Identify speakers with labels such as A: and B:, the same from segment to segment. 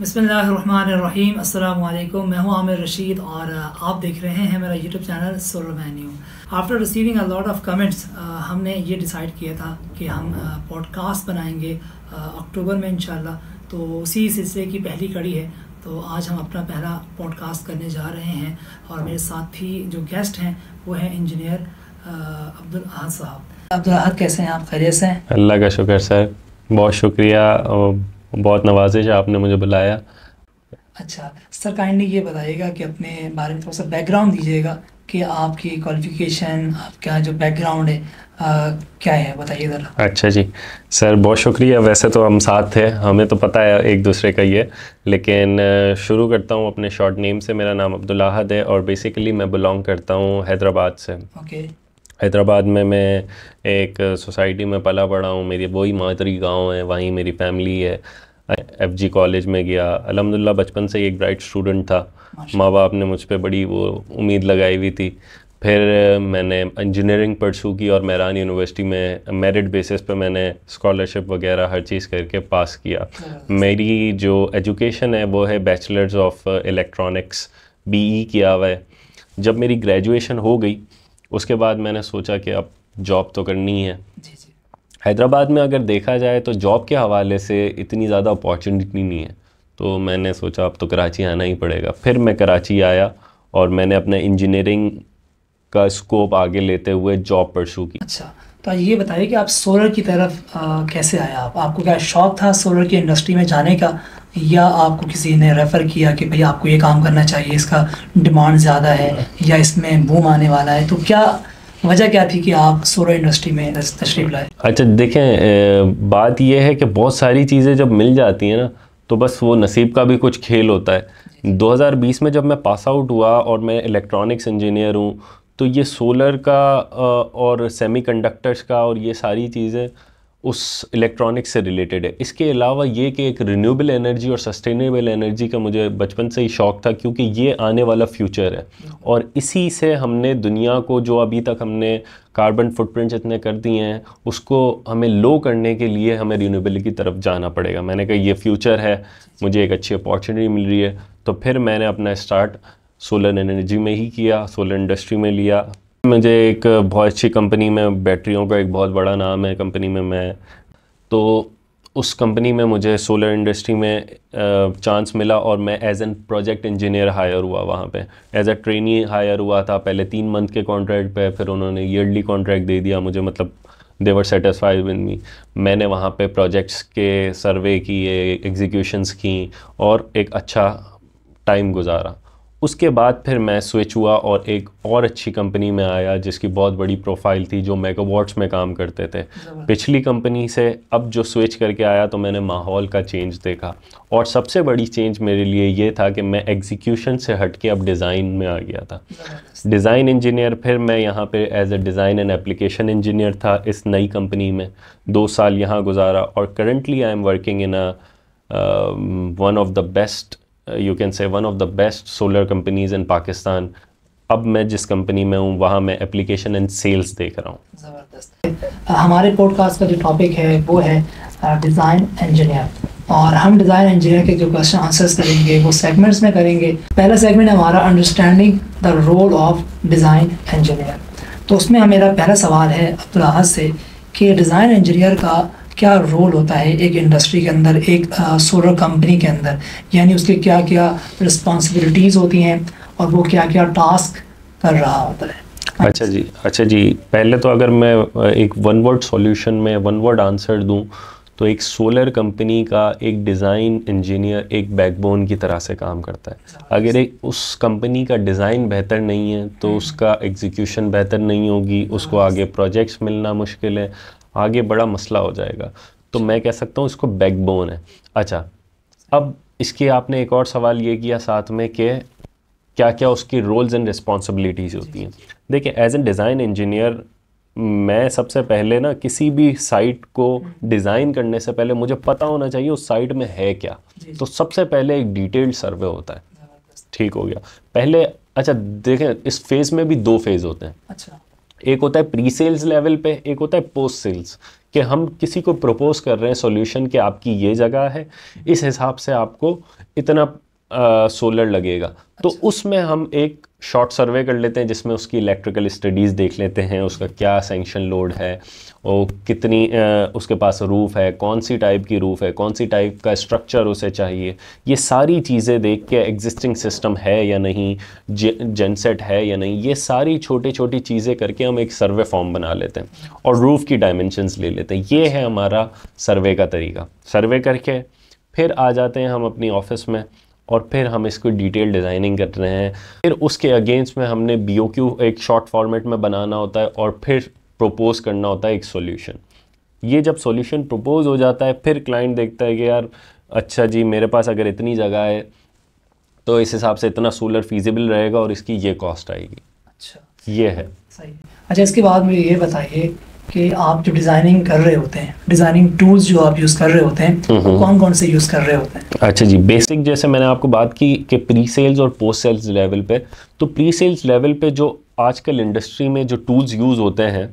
A: बसमीम अल्लाम मैं हूँ आमिर रशीद और आप देख रहे हैं मेरा यूट्यूब चैनल सोलर मैन्यू after receiving a lot of comments हमने ये डिसाइड किया था कि हम पॉडकास्ट बनाएंगे अक्टूबर में इनशाला तो उसी सिलसिले की पहली कड़ी है तो आज हम अपना पहला पॉडकास्ट करने जा रहे हैं और मेरे साथ ही जो गेस्ट हैं वो हैं इंजीनियर अब्दुल अहद साहब अब्दुल अहद कैसे हैं आप खैरियत हैं
B: अल्लाह का शुक्र सर बहुत शुक्रिया और बहुत नवाजिश है आपने मुझे बुलाया
A: अच्छा सर काइंडली ये बताइएगा कि अपने बारे में थोड़ा सा बैकग्राउंड दीजिएगा कि आपकी क्वालिफिकेशन आपका जो बैकग्राउंड है आ, क्या है बताइए
B: ज़रा अच्छा जी सर बहुत शुक्रिया वैसे तो हम साथ थे हमें तो पता है एक दूसरे का ये लेकिन शुरू करता हूँ अपने शॉर्ट नेम से मेरा नाम अब्दुल्लाहद है और बेसिकली मैं बिलोंग करता हूँ हैदराबाद से ओके okay. हैदराबाद में मैं एक सोसाइटी में पला पड़ा हूँ मेरी वही मातरी गांव है वहीं मेरी फैमिली है एफ जी कॉलेज में गया अलहमदिल्ला बचपन से ही एक ब्राइट स्टूडेंट था माँ बाप ने मुझ पर बड़ी वो उम्मीद लगाई हुई थी फिर मैंने इंजीनियरिंग परसू की और मैरान यूनिवर्सिटी में मेरिट बेसिस पे मैंने स्कॉलरशिप वगैरह हर चीज़ करके पास किया मेरी जो एजुकेशन है वो है बैचलर्स ऑफ इलेक्ट्रॉनिक्स बीई किया हुआ है जब मेरी ग्रेजुएशन हो गई उसके बाद मैंने सोचा कि अब जॉब तो करनी है हैदराबाद में अगर देखा जाए तो जॉब के हवाले से इतनी ज़्यादा अपॉर्चुनिटी नहीं है तो मैंने सोचा अब तो कराची आना ही पड़ेगा फिर मैं कराची आया और मैंने अपने इंजीनियरिंग का स्कोप आगे लेते हुए जॉब परसू की अच्छा
A: तो ये बताइए कि आप सोलर की तरफ आ, कैसे आया आप आपको क्या शौक था सोलर की इंडस्ट्री में जाने का या आपको किसी ने रेफ़र किया कि भाई आपको ये काम करना चाहिए इसका डिमांड ज़्यादा है या इसमें बूम आने वाला है तो क्या वजह क्या थी कि आप सोलर इंडस्ट्री में तशरीफ लाए
B: अच्छा देखें बात यह है कि बहुत सारी चीज़ें जब मिल जाती हैं ना तो बस वो नसीब का भी कुछ खेल होता है 2020 में जब मैं पास आउट हुआ और मैं इलेक्ट्रॉनिक्स इंजीनियर हूँ तो ये सोलर का और सेमीकंडक्टर्स का और ये सारी चीज़ें उस इलेक्ट्रॉनिक्स से रिलेटेड है इसके अलावा ये कि एक रिन्यूएबल एनर्जी और सस्टेनेबल एनर्जी का मुझे बचपन से ही शौक था क्योंकि ये आने वाला फ्यूचर है और इसी से हमने दुनिया को जो अभी तक हमने कार्बन फुटप्रिंट जितने कर दिए हैं उसको हमें लो करने के लिए हमें रीनबल की तरफ जाना पड़ेगा मैंने कहा ये फ्यूचर है मुझे एक अच्छी अपॉर्चुनिटी मिल रही है तो फिर मैंने अपना स्टार्ट सोलर एनर्जी में ही किया सोलर इंडस्ट्री में लिया मुझे एक बहुत अच्छी कंपनी में बैटरियों का एक बहुत बड़ा नाम है कंपनी में मैं तो उस कंपनी में मुझे सोलर इंडस्ट्री में चांस मिला और मैं as an project engineer hire हुआ वहाँ पे एज अ ट्रेनी हायर हुआ था पहले तीन मंथ के कॉन्ट्रैक्ट पे फिर उन्होंने ईयरली कॉन्ट्रैक्ट दे दिया मुझे मतलब देवर सेटिस्फाइड विद मी मैंने वहाँ पे प्रोजेक्ट्स के सर्वे किए एग्जीक्यूशंस की और एक अच्छा टाइम गुजारा उसके बाद फिर मैं स्विच हुआ और एक और अच्छी कंपनी में आया जिसकी बहुत बड़ी प्रोफाइल थी जो मेगावाट्स में काम करते थे पिछली कंपनी से अब जो स्विच करके आया तो मैंने माहौल का चेंज देखा और सबसे बड़ी चेंज मेरे लिए ये था कि मैं एग्जीक्यूशन से हट के अब डिज़ाइन में आ गया था डिज़ाइन इंजीनियर फिर मैं यहाँ पर as a design and application engineer था इस नई कंपनी में दो साल यहाँ गुजारा और currently I am working in one of the best you can say one of the best solar companies in Pakistan अब मैं जिस कंपनी में हूँ वहाँ मैं एप्लीकेशन एंड सेल्स देख रहा हूँ ज़बरदस्त
A: uh, हमारे पॉडकास्ट का जो टॉपिक है वो है डिज़ाइन uh, इंजीनियर और हम डिज़ाइन इंजीनियर के जो क्वेश्चन आंसर्स करेंगे वो सेगमेंट्स में करेंगे पहला सेगमेंट है हमारा understanding the role of design engineer तो उसमें मेरा पहला सवाल है अब्दुल्हाज से कि डिज़ाइन इंजीनियर का क्या रोल होता है एक इंडस्ट्री के अंदर एक सोलर कंपनी के अंदर यानी उसके क्या क्या रिस्पॉन्सिबिलिटीज़ होती हैं और वो क्या क्या टास्क कर रहा होता है
B: अच्छा जी अच्छा जी पहले तो अगर मैं एक वन वर्ड सॉल्यूशन में वन वर्ड आंसर दूं तो एक सोलर कंपनी का एक डिज़ाइन इंजीनियर एक बैकबोन की तरह से काम करता है अगर एक उस कंपनी का डिज़ाइन बेहतर नहीं है तो हम्म। उसका एग्जीक्यूशन बेहतर नहीं होगी उसको आगे प्रोजेक्ट्स मिलना मुश्किल है आगे बड़ा मसला हो जाएगा तो मैं कह सकता हूँ इसको बैकबोन है अच्छा अब इसके आपने एक और सवाल ये किया साथ में कि क्या क्या उसकी रोल्स एंड रिस्पॉन्सिबिलिटीज़ होती हैं देखिए एज एन डिज़ाइन इंजीनियर मैं सबसे पहले ना किसी भी साइट को डिज़ाइन करने से पहले मुझे पता होना चाहिए उस साइट में है क्या तो सबसे पहले एक डिटेल्ड सर्वे होता है ठीक हो गया पहले अच्छा देखें इस फेज़ में भी दो फेज़ होते हैं अच्छा एक होता है प्री सेल्स लेवल पे एक होता है पोस्ट सेल्स कि हम किसी को प्रपोज कर रहे हैं सॉल्यूशन कि आपकी ये जगह है इस हिसाब से आपको इतना सोलर लगेगा तो अच्छा। तो उसमें हम एक शॉर्ट सर्वे कर लेते हैं जिसमें उसकी इलेक्ट्रिकल स्टडीज़ देख लेते हैं उसका क्या सेंक्शन लोड है और कितनी आ, उसके पास रूफ़ है कौन सी टाइप की रूफ़ है कौन सी टाइप का स्ट्रक्चर उसे चाहिए ये सारी चीज़ें देख के एग्जिस्टिंग सिस्टम है या नहीं जनसेट है या नहीं ये सारी छोटी छोटी चीज़ें करके हम एक सर्वे फॉर्म बना लेते हैं और रूफ़ की डायमेंशनस ले लेते हैं ये है हमारा सर्वे का तरीका सर्वे करके फिर आ जाते हैं हम अपनी ऑफिस में और फिर हम इसको डिटेल डिज़ाइनिंग कर रहे हैं फिर उसके अगेंस्ट में हमने बी एक शॉर्ट फॉर्मेट में बनाना होता है और फिर प्रपोज करना होता है एक सोल्यूशन ये जब सोल्यूशन प्रपोज हो जाता है फिर क्लाइंट देखता है कि यार अच्छा जी मेरे पास अगर इतनी जगह है तो इस हिसाब से इतना सोलर फीजिबल रहेगा और इसकी ये कॉस्ट आएगी अच्छा ये है सही
A: अच्छा इसके बाद मुझे ये बताइए कि आप जो डिजाइनिंग कर रहे होते हैं डिजाइनिंग टूल्स जो आप यूज कर रहे होते हैं कौन कौन से यूज कर रहे होते
B: हैं अच्छा जी बेसिक जैसे मैंने आपको बात की कि प्री सेल्स और पोस्ट सेल्स लेवल पे तो प्री सेल्स लेवल पे जो आजकल इंडस्ट्री में जो टूल्स यूज होते हैं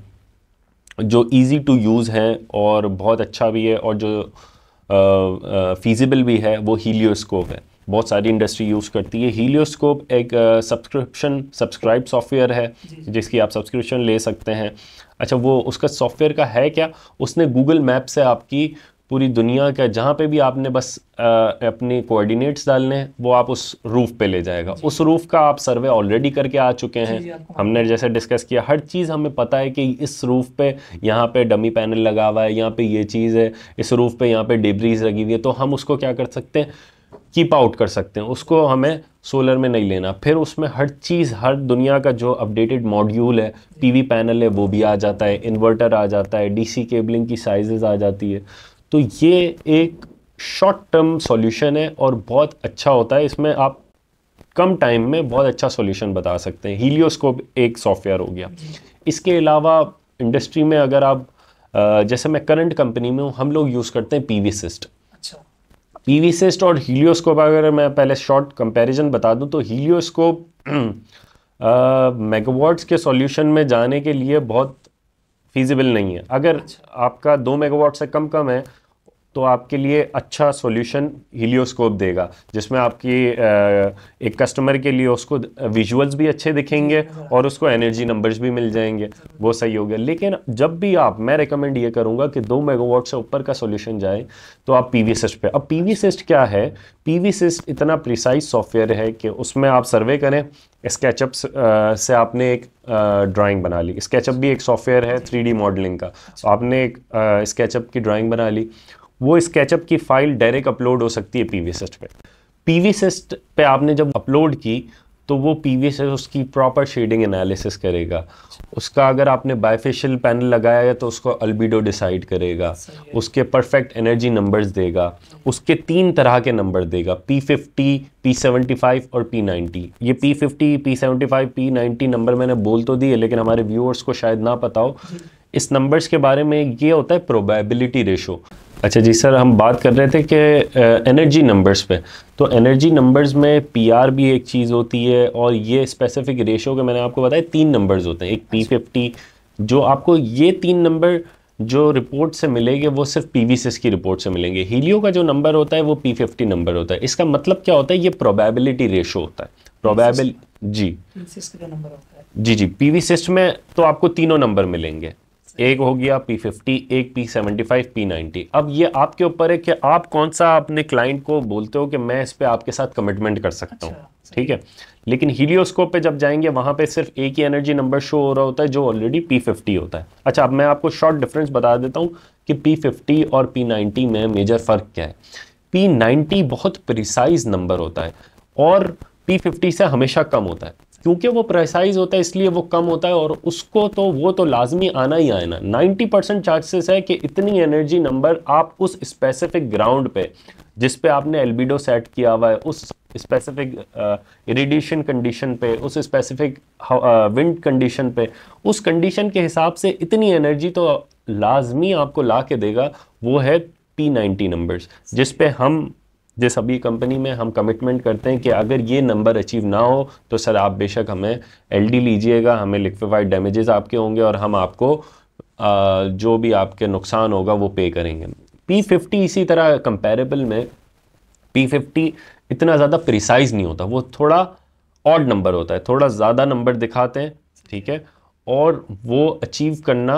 B: जो ईजी टू यूज हैं और बहुत अच्छा भी है और जो फीजिबल भी है वो हीलियोस्कोप है बहुत सारी इंडस्ट्री यूज़ करती है हीलियोस्कोप एक सब्सक्रिप्शन सब्सक्राइब सॉफ्टवेयर है जिसकी आप सब्सक्रिप्शन ले सकते हैं अच्छा वो उसका सॉफ्टवेयर का है क्या उसने गूगल मैप से आपकी पूरी दुनिया का जहाँ पे भी आपने बस आ, अपने कोऑर्डिनेट्स डालने हैं वो आप उस रूफ़ पे ले जाएगा उस रूफ़ का आप सर्वे ऑलरेडी करके आ चुके हैं हमने जैसे डिस्कस किया हर चीज़ हमें पता है कि इस रूफ़ पे यहाँ पे डमी पैनल लगा हुआ है यहाँ पे ये चीज़ है इस रूफ़ पे यहाँ पे डिब्रीज लगी हुई है तो हम उसको क्या कर सकते हैं कीप आउट कर सकते हैं उसको हमें सोलर में नहीं लेना फिर उसमें हर चीज़ हर दुनिया का जो अपडेटेड मॉड्यूल है पीवी पैनल है वो भी आ जाता है इन्वर्टर आ जाता है डीसी केबलिंग की साइजेस आ जाती है तो ये एक शॉर्ट टर्म सॉल्यूशन है और बहुत अच्छा होता है इसमें आप कम टाइम में बहुत अच्छा सॉल्यूशन बता सकते हैं हीलियोस्कोप एक सॉफ्टवेयर हो गया इसके अलावा इंडस्ट्री में अगर आप जैसे मैं करंट कंपनी में हूँ हम लोग यूज़ करते हैं पी वी अच्छा पीवीसिस्ट और हीलियोस्कोप अगर मैं पहले शॉर्ट कंपैरिजन बता दूं तो हीलियोस्कोप मेगावाट्स के सॉल्यूशन में जाने के लिए बहुत फिजिबल नहीं है अगर अच्छा। आपका दो मेगावाट से कम कम है तो आपके लिए अच्छा सॉल्यूशन हीलियोस्कोप देगा जिसमें आपकी एक कस्टमर के लिए उसको विजुअल्स भी अच्छे दिखेंगे और उसको एनर्जी नंबर्स भी मिल जाएंगे वो सही हो गया लेकिन जब भी आप मैं रिकमेंड ये करूँगा कि दो मेगावाट से ऊपर का सॉल्यूशन जाए तो आप पी वी सिस्ट पर अब पी वी सिस्ट क्या है पी वी सिस्ट इतना प्रिसाइज सॉफ्टवेयर है कि उसमें आप सर्वे करें स्केचअप से आपने एक ड्राइंग बना ली स्केचअप भी एक सॉफ्टवेयर है थ्री मॉडलिंग का अच्छा। आपने एक स्केचअप की ड्राइंग बना ली वो स्केचअप की फाइल डायरेक्ट अपलोड हो सकती है पी पे पी पे आपने जब अपलोड की तो वो पी वी उसकी प्रॉपर शेडिंग एनालिसिस करेगा उसका अगर आपने बायफेशियल पैनल लगाया है तो उसको अल्बिडो डिसाइड करेगा उसके परफेक्ट एनर्जी नंबर्स देगा उसके तीन तरह के नंबर देगा P fifty P seventy five और पी नाइन्टी ये P fifty P seventy five P ninety number मैंने बोल तो दिए लेकिन हमारे व्यूअर्स को शायद ना पता हो इस नंबर्स के बारे में ये होता है प्रोबेबिलिटी रेशो अच्छा जी सर हम बात कर रहे थे कि एनर्जी नंबर्स पे तो एनर्जी नंबर्स में पीआर भी एक चीज़ होती है और ये स्पेसिफिक रेशो के मैंने आपको बताया तीन नंबर्स होते हैं एक पी अच्छा। फिफ्टी जो आपको ये तीन नंबर जो रिपोर्ट से मिलेंगे वो सिर्फ पी वी की रिपोर्ट से मिलेंगे हीलियो का जो नंबर होता है वो पी फिफ्टी नंबर होता है इसका मतलब क्या होता है ये प्रोबेबिलिटी रेशो होता है प्रोबेबिल जी जी जी पी वी में तो आपको तीनों नंबर मिलेंगे एक हो गया पी फिफ्टी एक P seventy five P ninety अब ये आपके ऊपर है कि आप कौन सा अपने क्लाइंट को बोलते हो कि मैं इस पर आपके साथ कमिटमेंट कर सकता हूँ अच्छा, ठीक है लेकिन हीलियोस्कोप पे जब जाएंगे वहाँ पे सिर्फ एक ही एनर्जी नंबर शो हो रहा होता है जो ऑलरेडी पी फिफ्टी होता है अच्छा अब मैं आपको शॉर्ट डिफरेंस बता देता हूँ कि पी फिफ्टी और पी नाइन्टी में मेजर फ़र्क क्या है पी नाइन्टी बहुत प्रिसाइज नंबर होता है और पी फिफ्टी से हमेशा कम होता है क्योंकि वो प्रेसाइज होता है इसलिए वो कम होता है और उसको तो वो तो लाजमी आना ही आना 90 परसेंट चांसेस है कि इतनी एनर्जी नंबर आप उस स्पेसिफिक ग्राउंड पे जिस पे आपने एल्बिडो सेट किया हुआ है उस स्पेसिफिक इरिडिएशन कंडीशन पे उस स्पेसिफिक विंड कंडीशन पे उस कंडीशन के हिसाब से इतनी एनर्जी तो लाजमी आपको ला के देगा वो है पी नाइन्टी नंबर्स जिस पे हम जिस अभी कंपनी में हम कमिटमेंट करते हैं कि अगर ये नंबर अचीव ना हो तो सर आप बेशक हमें एल लीजिएगा हमें लिक्विफाइड डैमेजेस आपके होंगे और हम आपको आ, जो भी आपके नुकसान होगा वो पे करेंगे पी फिफ्टी इसी तरह कंपेरेबल में पी फिफ्टी इतना ज़्यादा प्रिसाइज नहीं होता वो थोड़ा ऑड नंबर होता है थोड़ा ज़्यादा नंबर दिखाते हैं ठीक है और वो अचीव करना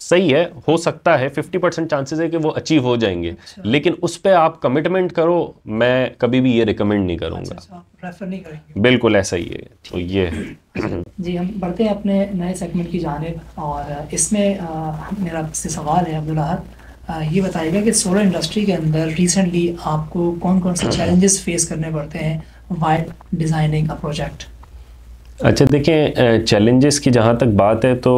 B: सही है हो सकता है 50 परसेंट चांसेस है कि वो अचीव हो जाएंगे अच्छा। लेकिन उस पर आप कमिटमेंट करो मैं कभी भी ये रिकमेंड नहीं करूंगा अच्छा,
A: अच्छा नहीं करेंगे
B: बिल्कुल ऐसा ही है तो ये
A: जी हम बढ़ते हैं अपने नए सेगमेंट की जानब और इसमें आ, मेरा आपसे सवाल है अब्दुल्लाहत ये बताइएगा कि सोलर इंडस्ट्री के अंदर रिसेंटली आपको कौन कौन से चैलेंजेस फेस करने पड़ते हैं वाइल डिज़ाइनिंग अ प्रोजेक्ट
B: अच्छा देखें चैलेंजेस की जहाँ तक बात है तो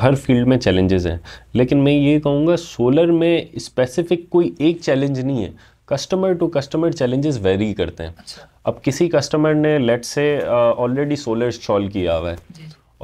B: हर फील्ड में चैलेंजेस हैं लेकिन मैं ये कहूँगा सोलर में स्पेसिफिक कोई एक चैलेंज नहीं है customer to customer challenges vary करते हैं अच्छा। अब किसी कस्टमर ने लेट से ऑलरेडी सोलर इंस्टॉल किया हुआ है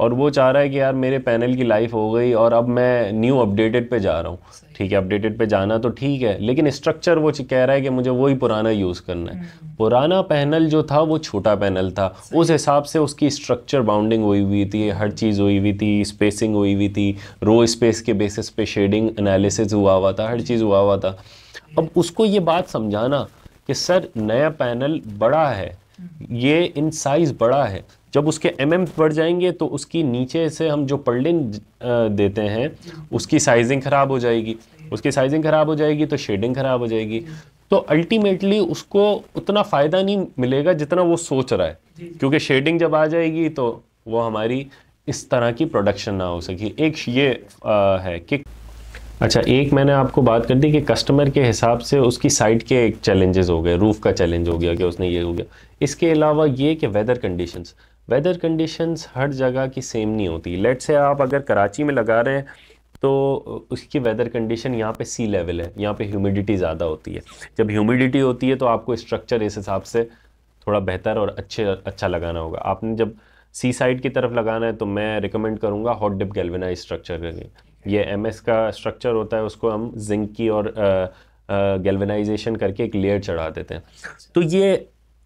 B: और वो चाह रहा है कि यार मेरे पैनल की लाइफ हो गई और अब मैं न्यू अपडेटेड पे जा रहा हूँ ठीक है अपडेटेड पे जाना तो ठीक है लेकिन स्ट्रक्चर वो कह रहा है कि मुझे वही पुराना यूज़ करना है हम्म। पुराना पैनल जो था वो छोटा पैनल था उस हिसाब से उसकी स्ट्रक्चर बाउंडिंग हुई हुई थी हर चीज़ हुई हुई थी स्पेसिंग हुई हुई थी रो स्पेस के बेसिस पे शेडिंग एनालिसिस हुआ हुआ था हर चीज़ हुआ हुआ था अब उसको ये बात समझाना कि सर नया पैनल बड़ा है हम्म। ये इन साइज़ बड़ा है जब उसके एम mm एम बढ़ जाएंगे तो उसकी नीचे से हम जो पल्डिंग देते हैं हम्म। उसकी साइजिंग ख़राब हो जाएगी उसकी साइजिंग खराब हो जाएगी तो शेडिंग खराब हो जाएगी तो अल्टीमेटली उसको उतना फ़ायदा नहीं मिलेगा जितना वो सोच रहा है क्योंकि शेडिंग जब आ जाएगी तो वो हमारी इस तरह की प्रोडक्शन ना हो सकी एक ये आ, है कि अच्छा एक मैंने आपको बात कर दी कि कस्टमर के हिसाब से उसकी साइड के एक चैलेंजेस हो गए रूफ़ का चैलेंज हो गया कि उसने ये हो गया इसके अलावा ये कि वेदर कंडीशंस वेदर कंडीशंस हर जगह की सेम नहीं होती लेट से आप अगर कराची में लगा रहे हैं तो उसकी वेदर कंडीशन यहाँ पे सी लेवल है यहाँ पे ह्यूमिडिटी ज़्यादा होती है जब ह्यूमिडिटी होती है तो आपको स्ट्रक्चर इस हिसाब से थोड़ा बेहतर और अच्छे अच्छा लगाना होगा आपने जब सी साइड की तरफ लगाना है तो मैं रिकमेंड करूँगा हॉट डिप गैल्वेनाइज स्ट्रक्चर करके ये एम का स्ट्रक्चर होता है उसको हम जिंक की और गैल्वेनाइजेशन करके एक लेयर चढ़ा देते हैं तो ये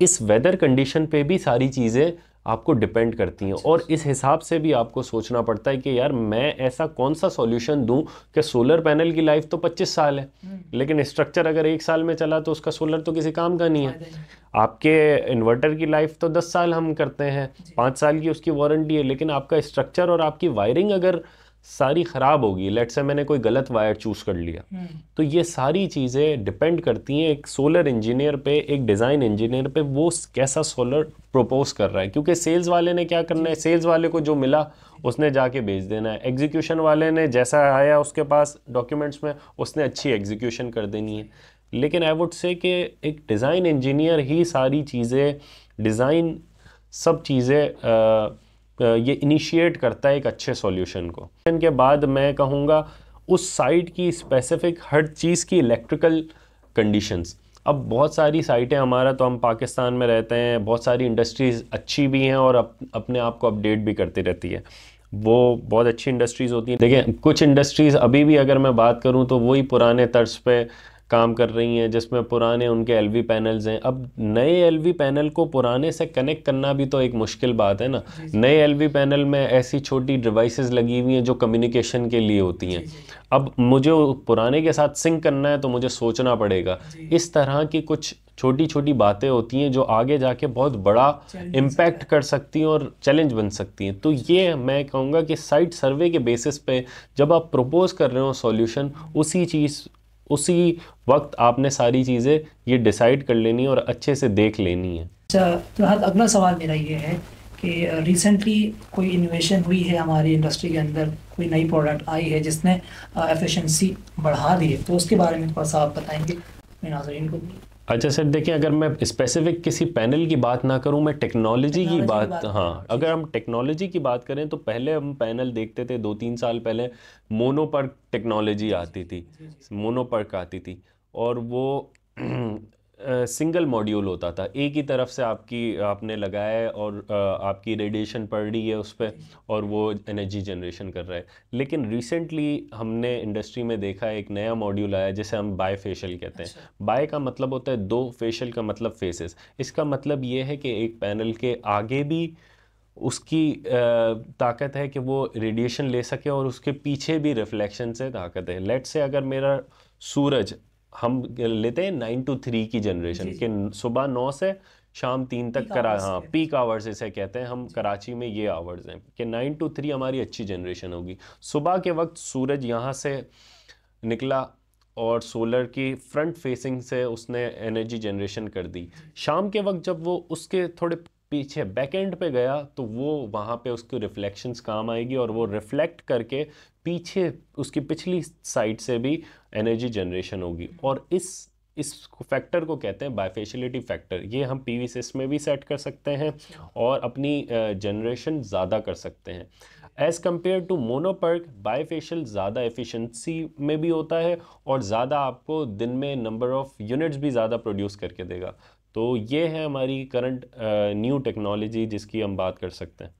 B: इस वेदर कंडीशन पे भी सारी चीज़ें आपको डिपेंड करती हैं और इस हिसाब से भी आपको सोचना पड़ता है कि यार मैं ऐसा कौन सा सॉल्यूशन दूं कि सोलर पैनल की लाइफ तो 25 साल है हम्म। लेकिन स्ट्रक्चर अगर एक साल में चला तो उसका सोलर तो किसी काम का नहीं है आपके इन्वर्टर की लाइफ तो 10 साल हम करते हैं पाँच साल की उसकी वारंटी है लेकिन आपका स्ट्रक्चर और आपकी वायरिंग अगर सारी ख़राब होगी लेट से मैंने कोई गलत वायर चूज़ कर लिया हम्म। तो ये सारी चीज़ें डिपेंड करती हैं एक सोलर इंजीनियर पे एक डिज़ाइन इंजीनियर पे वो कैसा सोलर प्रपोज कर रहा है क्योंकि सेल्स वाले ने क्या करना है सेल्स वाले को जो मिला उसने जाके बेच देना है एग्जीक्यूशन वाले ने जैसा आया उसके पास डॉक्यूमेंट्स में उसने अच्छी एग्जीक्यूशन कर देनी है लेकिन आई वुड से कि एक डिज़ाइन इंजीनियर ही सारी चीज़ें डिज़ाइन सब चीज़ें ये इनिशिएट करता है एक अच्छे सॉल्यूशन को के बाद मैं कहूँगा उस साइट की स्पेसिफिक हर चीज़ की इलेक्ट्रिकल कंडीशंस अब बहुत सारी साइटें हमारा तो हम पाकिस्तान में रहते हैं बहुत सारी इंडस्ट्रीज़ अच्छी भी हैं और अप, अपने आप को अपडेट भी करती रहती है वो बहुत अच्छी इंडस्ट्रीज़ होती हैं देखिए कुछ इंडस्ट्रीज़ अभी भी अगर मैं बात करूँ तो वही पुराने तर्ज पे काम कर रही हैं जिसमें पुराने उनके वी पैनल्स हैं अब नए वी पैनल को पुराने से कनेक्ट करना भी तो एक मुश्किल बात है ना नए वी पैनल में ऐसी छोटी डिवाइसेस लगी हुई हैं जो कम्युनिकेशन के लिए होती हैं अब मुझे पुराने के साथ सिंक करना है तो मुझे सोचना पड़ेगा इस तरह की कुछ छोटी छोटी बातें होती हैं जो आगे जाके बहुत बड़ा इम्पैक्ट कर सकती हैं और चैलेंज बन सकती हैं तो ये मैं कहूँगा कि साइट सर्वे के बेसिस पे जब आप प्रपोज कर रहे हो सॉल्यूशन हाँ। उसी चीज़ उसी वक्त आपने सारी चीज़ें ये डिसाइड कर लेनी और अच्छे से देख लेनी है
A: तो हाँ अगला सवाल मेरा ये है कि रिसेंटली कोई इनोवेशन हुई है हमारी इंडस्ट्री के अंदर कोई नई प्रोडक्ट आई है जिसने एफिशिएंसी बढ़ा दी है तो उसके बारे में थोड़ा सा आप बताएंगे नाजरीन को
B: अच्छा सर देखिए अगर मैं स्पेसिफिक किसी पैनल की बात ना करूं मैं टेक्नोलॉजी की बात, बात हाँ अगर हम टेक्नोलॉजी की बात करें तो पहले हम पैनल देखते थे दो तीन साल पहले मोनोपर्क टेक्नोलॉजी आती थी मोनोपर्क आती थी और वो सिंगल मॉड्यूल होता था एक ही तरफ से आपकी आपने लगाया है और आपकी रेडिएशन पड़ रही है उस पर और वो एनर्जी जनरेशन कर रहा है लेकिन रिसेंटली हमने इंडस्ट्री में देखा एक नया मॉड्यूल आया जिसे हम बाय फेशियल कहते हैं अच्छा। बाय का मतलब होता है दो फेशियल का मतलब फेसेस इसका मतलब ये है कि एक पैनल के आगे भी उसकी ताकत है कि वो रेडिएशन ले सके और उसके पीछे भी रिफ्लेक्शन से ताकत है लेट से अगर मेरा सूरज हम लेते हैं नाइन टू थ्री की जनरेशन के सुबह नौ से शाम तीन तक करा हाँ पीक आवर्स इसे कहते हैं हम कराची में ये आवर्स हैं कि नाइन टू थ्री हमारी अच्छी जनरेशन होगी सुबह के वक्त सूरज यहाँ से निकला और सोलर की फ्रंट फेसिंग से उसने एनर्जी जनरेशन कर दी शाम के वक्त जब वो उसके थोड़े पीछे बैक एंड पे गया तो वो वहाँ पे उसकी रिफ्लेक्शंस काम आएगी और वो रिफ्लेक्ट करके पीछे उसकी पिछली साइड से भी एनर्जी जनरेशन होगी और इस इस फैक्टर को कहते हैं बायफेशलिटी फैक्टर ये हम पी वी सिस में भी सेट कर सकते हैं और अपनी जनरेशन ज़्यादा कर सकते हैं as compare to mono PERC bifacial ज़्यादा एफिशिएंसी में भी होता है और ज़्यादा आपको दिन में नंबर ऑफ़ यूनिट्स भी ज़्यादा प्रोड्यूस करके देगा तो ये है हमारी करंट न्यू टेक्नोलॉजी जिसकी हम बात कर सकते हैं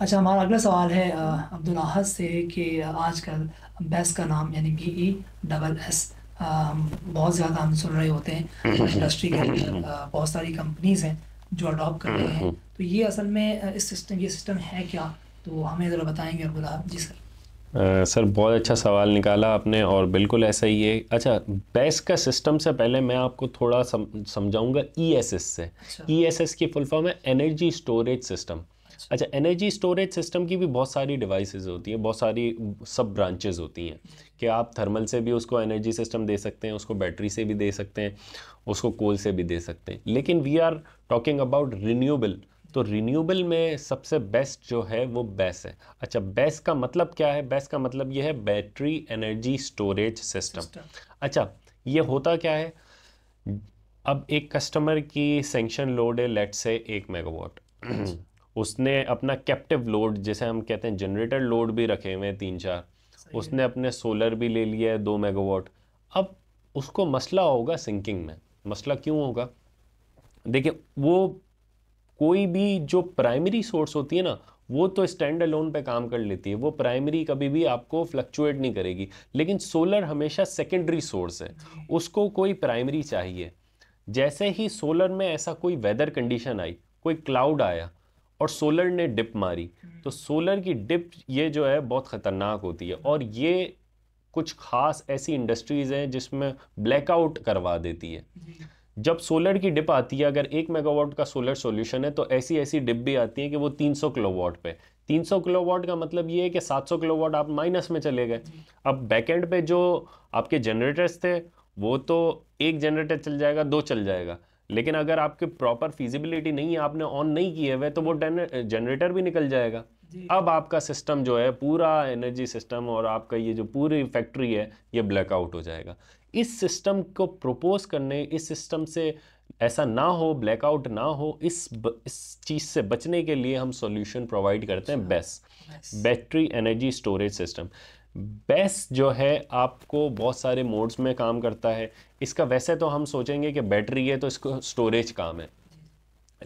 A: अच्छा हमारा अगला सवाल है अब्दुल से कि आजकल बेस का नाम यानी बी ई डबल एस बहुत ज़्यादा हम सुन रहे होते हैं इंडस्ट्री के बहुत सारी कंपनीज हैं जो अडॉप्ट कर रहे हैं तो ये असल में इस सिस्टम ये सिस्टम है क्या तो हमें ज़रा बताएंगे अब्दुल जी सर
B: आ, सर बहुत अच्छा सवाल निकाला आपने और बिल्कुल ऐसा ही है अच्छा बेस का सिस्टम से पहले मैं आपको थोड़ा सम, समझाऊंगा ईएसएस e से ईएसएस अच्छा। e की फुल फॉर्म है एनर्जी स्टोरेज सिस्टम अच्छा एनर्जी स्टोरेज सिस्टम की भी बहुत सारी डिवाइस होती हैं बहुत सारी सब ब्रांचेज होती हैं कि आप थर्मल से भी उसको एनर्जी सिस्टम दे सकते हैं उसको बैटरी से भी दे सकते हैं उसको कोल से भी दे सकते हैं लेकिन we are talking about renewable तो रिन्यूएबल में सबसे बेस्ट जो है वो बेस है अच्छा बेस का मतलब क्या है बेस का मतलब ये है बैटरी एनर्जी स्टोरेज सिस्टम अच्छा ये होता क्या है अब एक कस्टमर की सेंक्शन लोड है लेट से एक मेगावाट उसने अपना कैप्टिव लोड जैसे हम कहते हैं जनरेटर लोड भी रखे हुए हैं तीन चार उसने अपने सोलर भी ले लिया है दो मेगावाट अब उसको मसला होगा सिंकिंग में मसला क्यों होगा देखिए वो कोई भी जो प्राइमरी सोर्स होती है ना वो तो स्टैंड अलोन पे काम कर लेती है वो प्राइमरी कभी भी आपको फ्लक्चुएट नहीं करेगी लेकिन सोलर हमेशा सेकेंडरी सोर्स है उसको कोई प्राइमरी चाहिए जैसे ही सोलर में ऐसा कोई वेदर कंडीशन आई कोई क्लाउड आया और सोलर ने डिप मारी हम्म। तो सोलर की डिप ये जो है बहुत ख़तरनाक होती है और हम्म। ये कुछ खास ऐसी इंडस्ट्रीज़ हैं जिसमें ब्लैकआउट करवा देती है जब सोलर की डिप आती है अगर एक मेगावाट का सोलर सॉल्यूशन है तो ऐसी ऐसी डिप भी आती है कि वो 300 किलोवाट पे किलो किलोवाट का मतलब ये है कि 700 किलोवाट आप माइनस में चले गए अब बैकेंड पे जो आपके जनरेटर्स थे वो तो एक जनरेटर चल जाएगा दो चल जाएगा लेकिन अगर आपके प्रॉपर फिजिबिलिटी नहीं है आपने ऑन नहीं किए हुए तो वो जनरेटर भी निकल जाएगा अब आपका सिस्टम जो है पूरा एनर्जी सिस्टम और आपका ये जो पूरी फैक्ट्री है ये ब्लैकआउट हो जाएगा इस सिस्टम को प्रपोज करने इस सिस्टम से ऐसा ना हो ब्लैकआउट ना हो इस ब, इस चीज़ से बचने के लिए हम सॉल्यूशन प्रोवाइड करते हैं base battery energy storage system base जो है आपको बहुत सारे मोड्स में काम करता है इसका वैसे तो हम सोचेंगे कि बैटरी है तो इसको स्टोरेज काम है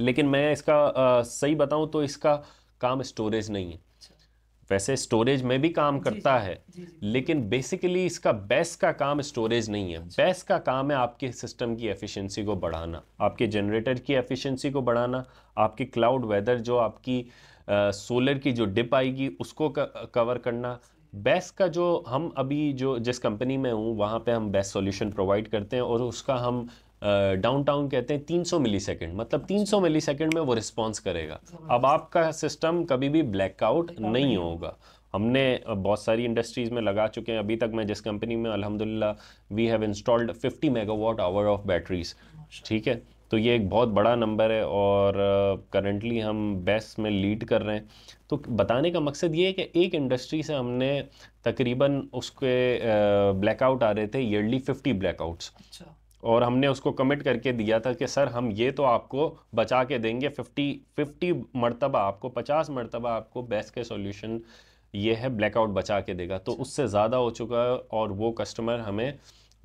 B: लेकिन मैं इसका आ, सही बताऊं तो इसका काम स्टोरेज नहीं है वैसे स्टोरेज में भी काम करता है लेकिन बेसिकली इसका बेस का काम स्टोरेज नहीं है बेस का काम है आपके सिस्टम की एफिशिएंसी को बढ़ाना आपके जनरेटर की एफिशिएंसी को बढ़ाना आपके क्लाउड वेदर जो आपकी सोलर की जो डिप आएगी उसको कवर करना बेस का जो हम अभी जो जिस कंपनी में हूँ वहाँ पे हम बेस्ट सॉल्यूशन प्रोवाइड करते हैं और उसका हम डाउन टाउन कहते हैं 300 मिलीसेकंड मतलब 300 मिलीसेकंड में वो रिस्पॉन्स करेगा अब आपका सिस्टम कभी भी ब्लैकआउट नहीं होगा हमने बहुत सारी इंडस्ट्रीज़ में लगा चुके हैं अभी तक मैं जिस कंपनी में अलहमदिल्ला we have installed 50 megawatt hour of batteries ठीक है तो ये एक बहुत बड़ा नंबर है और करंटली uh, हम बेस्ट में लीड कर रहे हैं तो बताने का मकसद ये है कि एक इंडस्ट्री से हमने तकरीबन उसके ब्लैकआउट uh, आ रहे थे ईयरली फिफ्टी ब्लैकआउट्स अच्छा और हमने उसको कमिट करके दिया था कि सर हम ये तो आपको बचा के देंगे फिफ्टी फिफ्टी मरतबा आपको पचास मरतबा आपको बेस्ट के सॉल्यूशन ये है ब्लैकआउट बचा के देगा तो अच्छा। उससे ज़्यादा हो चुका है और वो कस्टमर हमें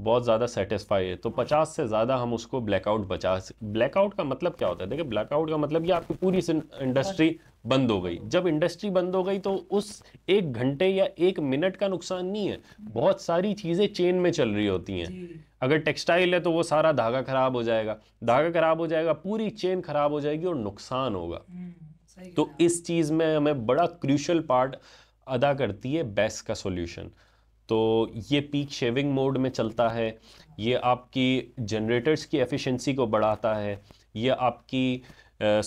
B: बहुत ज़्यादा सेटिस्फाई है तो 50 से ज़्यादा हम उसको ब्लैकआउट बचा ब्लैकआउट का मतलब क्या होता है देखिए ब्लैकआउट का मतलब ये आपकी पूरी इंडस्ट्री बंद हो गई जब इंडस्ट्री बंद हो गई तो उस एक घंटे या एक मिनट का नुकसान नहीं है बहुत सारी चीज़ें चेन में चल रही होती हैं अगर टेक्सटाइल है तो वो सारा धागा खराब हो जाएगा धागा खराब हो जाएगा पूरी चेन खराब हो जाएगी और नुकसान होगा हम्म, तो इस चीज़ में हमें बड़ा क्रूशल पार्ट अदा करती है बेस्ट का सोल्यूशन तो ये पीक शेविंग मोड में चलता है ये आपकी जनरेटर्स की एफिशिएंसी को बढ़ाता है ये आपकी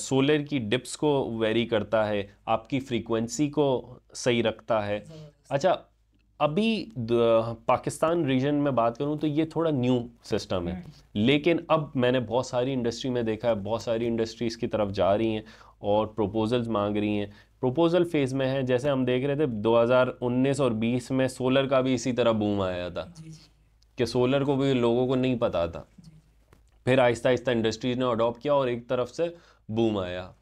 B: सोलर की डिप्स को वेरी करता है आपकी फ्रीक्वेंसी को सही रखता है अच्छा अभी पाकिस्तान रीजन में बात करूं तो ये थोड़ा न्यू सिस्टम है हम्म। लेकिन अब मैंने बहुत सारी इंडस्ट्री में देखा है बहुत सारी इंडस्ट्रीज़ की तरफ जा रही हैं और प्रपोजल्स मांग रही हैं प्रपोजल फेज़ में है जैसे हम देख रहे थे 2019 और 20 में सोलर का भी इसी तरह बूम आया था कि सोलर को भी लोगों को नहीं पता था फिर आहिस्ता आहिस्ता इंडस्ट्रीज ने अडॉप्ट किया और एक तरफ से बूम आया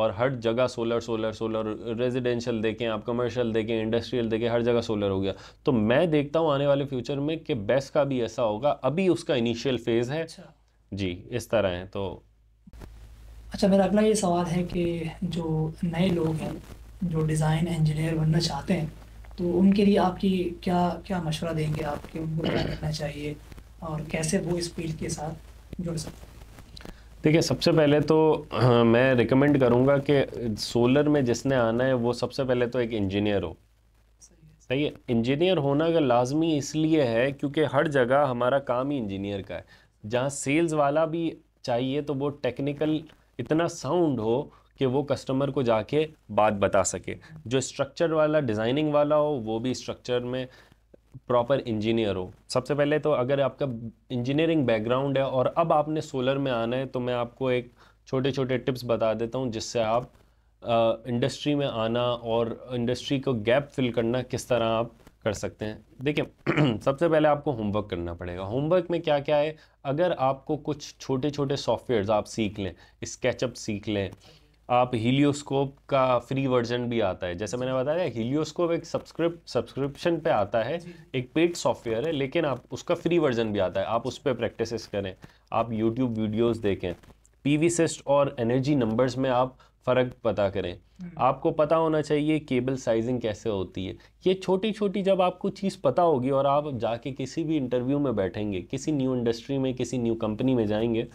B: और हर जगह सोलर सोलर सोलर रेजिडेंशियल देखें आप कमर्शियल देखें इंडस्ट्रियल देखें हर जगह सोलर हो गया तो मैं देखता हूँ आने वाले फ्यूचर में कि बेस्ट का भी ऐसा होगा अभी उसका इनिशियल फेज़ है अच्छा। जी इस तरह है तो
A: अच्छा मेरा अगला ये सवाल है कि जो नए लोग हैं जो डिज़ाइन इंजीनियर बनना चाहते हैं तो उनके लिए आपकी क्या क्या मशवरा देंगे आपके उनको क्या करना चाहिए और कैसे वो इस फील्ड के साथ जुड़ सकते हैं
B: देखिए सबसे पहले तो हाँ, मैं रिकमेंड करूँगा कि सोलर में जिसने आना है वो सबसे पहले तो एक इंजीनियर हो सही है इंजीनियर होना का लाजमी इसलिए है क्योंकि हर जगह हमारा काम ही इंजीनियर का है जहाँ सेल्स वाला भी चाहिए तो वो टेक्निकल इतना साउंड हो कि वो कस्टमर को जाके बात बता सके जो स्ट्रक्चर वाला डिज़ाइनिंग वाला हो वो भी स्ट्रक्चर में प्रॉपर इंजीनियर हो सबसे पहले तो अगर आपका इंजीनियरिंग बैकग्राउंड है और अब आपने सोलर में आना है तो मैं आपको एक छोटे छोटे टिप्स बता देता हूँ जिससे आप इंडस्ट्री में आना और इंडस्ट्री को गैप फिल करना किस तरह आप कर सकते हैं देखिए सबसे पहले आपको होमवर्क करना पड़ेगा होमवर्क में क्या क्या है अगर आपको कुछ छोटे छोटे सॉफ्टवेयर्स आप सीख लें स्केचअप सीख लें आप हीलियोस्कोप का फ्री वर्जन भी आता है जैसे मैंने बताया हीलियोस्कोप एक सब्सक्रिप सब्सक्रिप्शन पे आता है एक पेड सॉफ्टवेयर है लेकिन आप उसका फ्री वर्जन भी आता है आप उस पर प्रैक्टिस करें आप यूट्यूब वीडियोज़ देखें पी वी और एनर्जी नंबर्स में आप फ़र्क पता करें हम्म। आपको पता होना चाहिए केबल साइजिंग कैसे होती है ये छोटी छोटी जब आपको चीज़ पता होगी और आप जाके किसी भी इंटरव्यू में बैठेंगे किसी न्यू इंडस्ट्री में किसी न्यू कंपनी में जाएंगे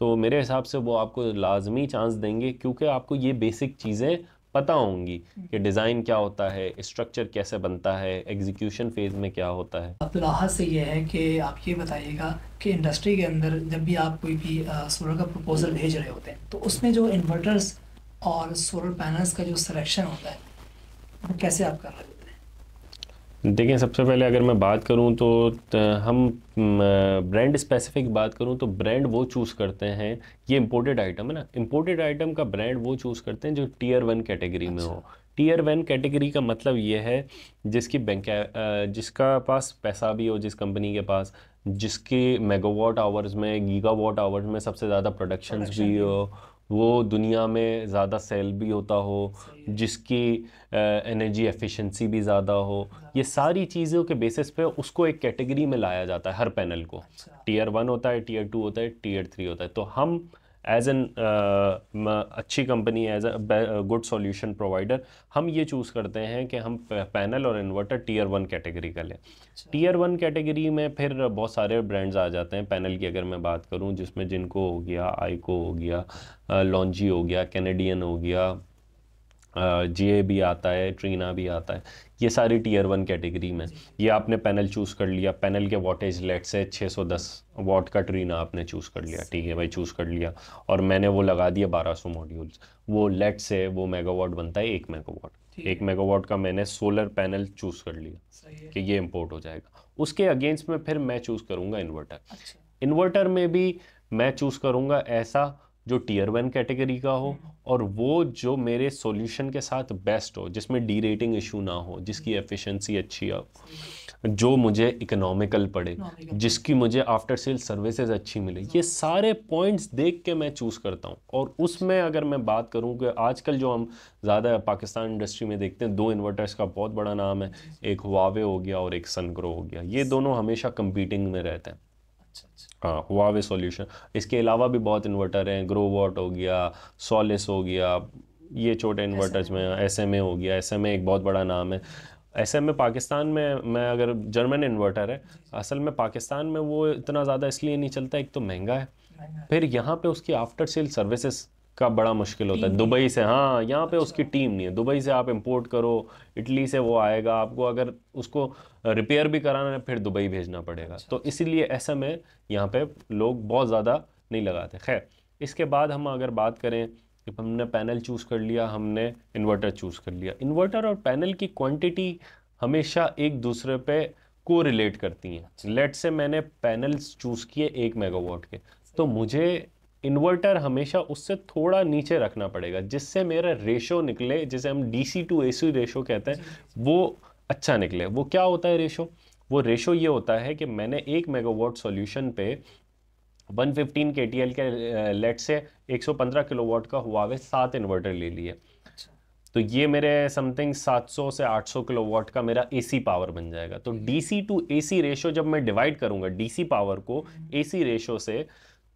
B: तो मेरे हिसाब से वो आपको लाजमी चांस देंगे क्योंकि आपको ये बेसिक चीज़ें पता होंगी हम्म। कि डिज़ाइन क्या होता है स्ट्रक्चर कैसे बनता है एग्जीक्यूशन फेज़ में क्या होता है
A: अब लाहा से ये है कि आप ये बताइएगा कि इंडस्ट्री के अंदर जब भी आप कोई भी सोलर का प्रपोजल भेज रहे होते हैं तो उसमें जो इन्वर्टर्स और सोलर पैनल्स का जो सिलेक्शन होता है वो तो कैसे आप कर रहे हैं
B: देखिए सबसे पहले अगर मैं बात करूं तो हम ब्रांड स्पेसिफिक बात करूं तो ब्रांड वो चूज़ करते हैं ये इम्पोर्टेड आइटम है ना इम्पोर्टेड आइटम का ब्रांड वो चूज़ करते हैं जो टीयर वन कैटेगरी अच्छा। में हो टीयर वन कैटेगरी का मतलब ये है जिसकी बैंक जिसका पास पैसा भी हो जिस कंपनी के पास जिसके मेगावाट आवर्स में गीगावाट आवर्स में सबसे ज़्यादा प्रोडक्शन भी हो वो दुनिया में ज़्यादा सेल भी होता हो जिसकी एनर्जी एफिशिएंसी भी ज़्यादा हो ये सारी चीज़ों के बेसिस पे उसको एक कैटेगरी में लाया जाता है हर पैनल को टीयर अच्छा। वन होता है टीयर टू होता है टीयर थ्री होता है तो हम एज एन uh, अच्छी company as a good solution provider हम ये चूज़ करते हैं कि हम पैनल और इन्वर्टर टीयर वन कैटेगरी का लें टीयर वन कैटेगरी में फिर बहुत सारे ब्रांड्स आ जाते हैं पैनल की अगर मैं बात करूँ जिसमें जिनको हो गया आइको हो गया लॉन्जी uh, हो गया कैनेडियन हो गया जी uh, भी आता है ट्रीना भी आता है ये सारी टीयर वन कैटेगरी में ये आपने पैनल चूज़ कर लिया पैनल के वॉटेज लेट से 610 वॉट का ट्रीना आपने चूज़ कर लिया ठीक है भाई चूज़ कर लिया और मैंने वो लगा दिया 1200 मॉड्यूल्स वो लेट से वो मेगावाट बनता है एक मेगावाट एक मेगावाट का मैंने सोलर पैनल चूज़ कर लिया कि ये इम्पोर्ट हो जाएगा उसके अगेंस्ट में फिर मैं चूज़ करूँगा इन्वर्टर इन्वर्टर में भी मैं चूज़ करूँगा ऐसा जो टीयर वन कैटेगरी का हो हम्म। और वो जो मेरे सॉल्यूशन के साथ बेस्ट हो जिसमें डी रेटिंग इशू ना हो जिसकी एफिशिएंसी हम्म। अच्छी हो जो मुझे इकोनॉमिकल पड़े जिसकी मुझे आफ्टर सेल सर्विसेज अच्छी मिले ये सारे पॉइंट्स देख के मैं चूज़ करता हूँ और उसमें अगर मैं बात करूँ कि आजकल जो हम ज़्यादा पाकिस्तान इंडस्ट्री में देखते हैं दो इन्वर्टर्स का बहुत बड़ा नाम है एक वावे हो गया और एक सनग्रो हो गया ये दोनों हमेशा कंपीटिंग में रहते हैं हाँ वावे सॉल्यूशन इसके अलावा भी बहुत इन्वर्टर हैं ग्रोवॉट हो गया सोलिस हो गया ये छोटे इन्वर्टर्स में एस एम ए हो गया एस एम ए एक बहुत बड़ा नाम है एस एम ए पाकिस्तान में मैं अगर जर्मन इन्वर्टर है असल में पाकिस्तान में वो इतना ज़्यादा इसलिए नहीं चलता एक तो महंगा है फिर यहाँ पे उसकी आफ्टर सेल सर्विसेज का बड़ा मुश्किल होता है दुबई से हाँ यहाँ पे अच्छा। उसकी टीम नहीं है दुबई से आप इंपोर्ट करो इटली से वो आएगा आपको अगर उसको रिपेयर भी कराना है फिर दुबई भेजना पड़ेगा अच्छा, तो अच्छा। इसीलिए ऐसे में यहाँ पे लोग बहुत ज़्यादा नहीं लगाते खैर इसके बाद हम अगर बात करें कि हमने पैनल चूज़ कर लिया हमने इन्वर्टर चूज़ कर लिया इन्वर्टर और पैनल की क्वान्टिटी हमेशा एक दूसरे पर को रिलेट करती हैं लेट से मैंने पैनल्स चूज़ किए एक मेगावाट के तो मुझे इन्वर्टर हमेशा उससे थोड़ा नीचे रखना पड़ेगा जिससे मेरा रेशो निकले जिसे हम D C to A C ratio कहते हैं वो अच्छा निकले वो क्या होता है रेशो वो रेशो ये होता है कि मैंने एक मेगावाट सॉल्यूशन पे 115 KTL के लेट से 115 किलोवाट का हुआ हुए सात इन्वर्टर ले लिए अच्छा। तो ये मेरे समथिंग 700 से 800 किलोवाट का मेरा एसी पावर बन जाएगा तो डीसी टू एसी रेशो जब मैं डिवाइड करूंगा डीसी पावर को एसी हम्म। रेशो से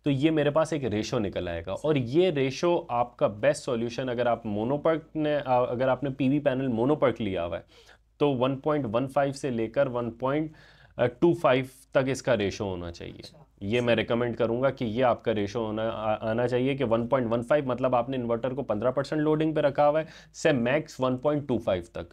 B: तो ये मेरे पास एक रेशो निकल आएगा और ये रेशो आपका बेस्ट सॉल्यूशन अगर आप मोनोपर्क ने अगर आपने पीवी पैनल मोनोपर्क लिया हुआ है तो 1.15 से लेकर 1.25 तक इसका रेशो होना चाहिए अच्छा। ये मैं रिकमेंड करूँगा कि ये आपका रेशो होना आना चाहिए कि 1.15 मतलब आपने इन्वर्टर को 15 परसेंट लोडिंग पे रखा हुआ है से मैक्स 1.25 तक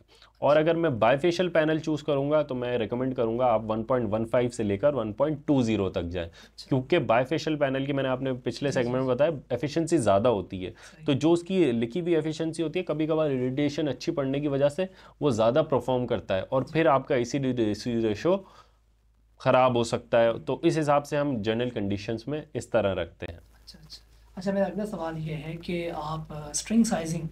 B: और अगर मैं बायफेशियल पैनल चूज़ करूँगा तो मैं रिकमेंड करूँगा आप 1.15 से लेकर 1.20 तक जाए क्योंकि बायफेशियल पैनल की मैंने आपने पिछले सेगमेंट में बताया एफिशिएंसी ज़्यादा होती है तो जो उसकी लिखी हुई एफिशिएंसी होती है कभी कभार रेडिएशन अच्छी पड़ने की वजह से वो ज़्यादा परफॉर्म करता है और फिर आपका ए सी रेशो ख़राब हो सकता है तो इस हिसाब से हम जनरल कंडीशंस में इस तरह रखते हैं अच्छा अच्छा
A: अच्छा मेरा अगला सवाल ये है कि आप स्ट्रिंग साइजिंग